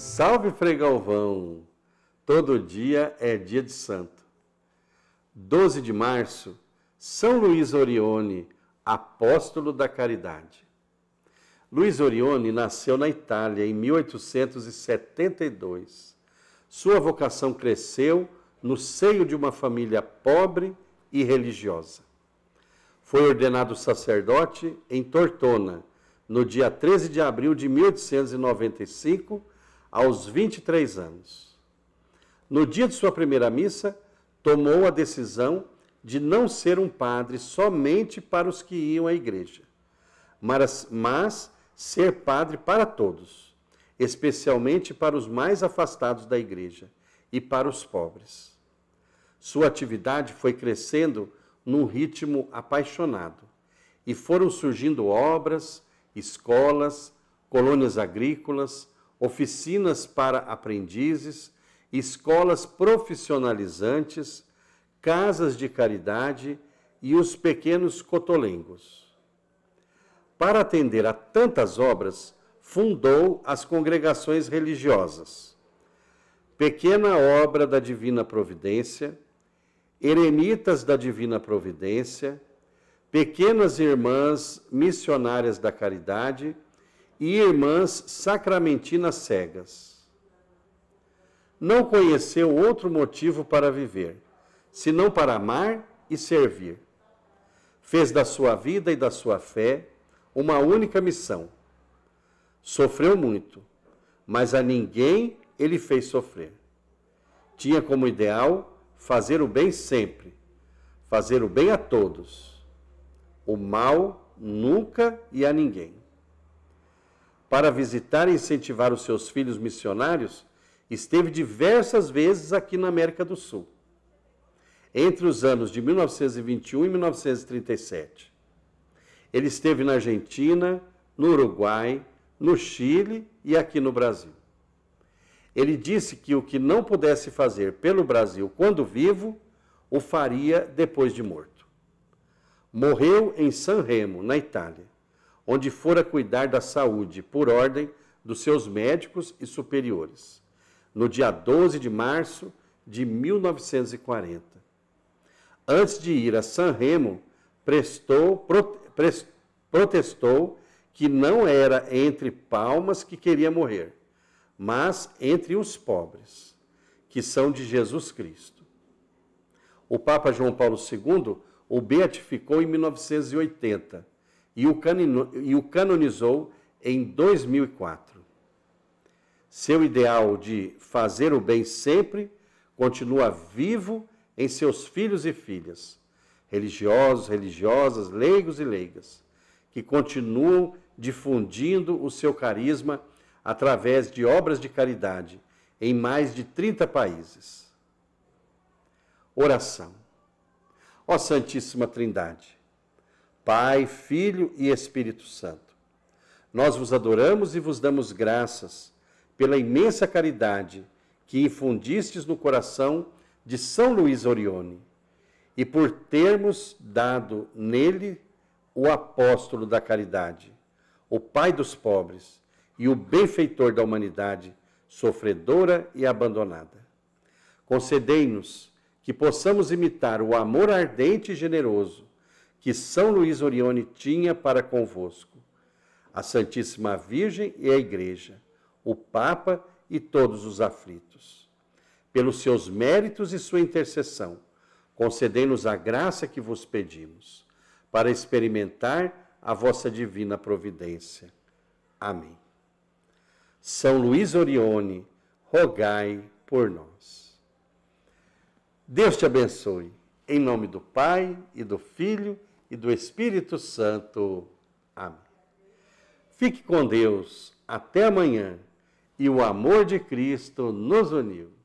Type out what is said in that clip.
Salve Frei Galvão! Todo dia é dia de santo. 12 de março, São Luís Orione, apóstolo da caridade. Luiz Orione nasceu na Itália em 1872. Sua vocação cresceu no seio de uma família pobre e religiosa. Foi ordenado sacerdote em Tortona no dia 13 de abril de 1895 aos 23 anos. No dia de sua primeira missa, tomou a decisão de não ser um padre somente para os que iam à igreja, mas, mas ser padre para todos, especialmente para os mais afastados da igreja e para os pobres. Sua atividade foi crescendo num ritmo apaixonado e foram surgindo obras, escolas, colônias agrícolas, oficinas para aprendizes, escolas profissionalizantes, casas de caridade e os pequenos cotolengos. Para atender a tantas obras, fundou as congregações religiosas. Pequena Obra da Divina Providência, Eremitas da Divina Providência, Pequenas Irmãs Missionárias da Caridade e irmãs sacramentinas cegas. Não conheceu outro motivo para viver, senão para amar e servir. Fez da sua vida e da sua fé uma única missão. Sofreu muito, mas a ninguém ele fez sofrer. Tinha como ideal fazer o bem sempre, fazer o bem a todos, o mal nunca e a ninguém para visitar e incentivar os seus filhos missionários, esteve diversas vezes aqui na América do Sul, entre os anos de 1921 e 1937. Ele esteve na Argentina, no Uruguai, no Chile e aqui no Brasil. Ele disse que o que não pudesse fazer pelo Brasil quando vivo, o faria depois de morto. Morreu em San Remo, na Itália onde fora cuidar da saúde, por ordem dos seus médicos e superiores, no dia 12 de março de 1940. Antes de ir a San Remo, prestou, pro, protestou que não era entre palmas que queria morrer, mas entre os pobres, que são de Jesus Cristo. O Papa João Paulo II o beatificou em 1980 e o, canino, e o canonizou em 2004. Seu ideal de fazer o bem sempre continua vivo em seus filhos e filhas, religiosos, religiosas, leigos e leigas, que continuam difundindo o seu carisma através de obras de caridade em mais de 30 países. Oração. Ó Santíssima Trindade, Pai, Filho e Espírito Santo. Nós vos adoramos e vos damos graças pela imensa caridade que infundistes no coração de São Luís Orione e por termos dado nele o apóstolo da caridade, o pai dos pobres e o benfeitor da humanidade, sofredora e abandonada. Concedei-nos que possamos imitar o amor ardente e generoso que São Luís Orione tinha para convosco, a Santíssima Virgem e a Igreja, o Papa e todos os aflitos. Pelos seus méritos e sua intercessão, concedei-nos a graça que vos pedimos, para experimentar a vossa divina providência. Amém. São Luís Orione, rogai por nós. Deus te abençoe, em nome do Pai e do Filho e do Espírito Santo. Amém. Fique com Deus. Até amanhã. E o amor de Cristo nos uniu.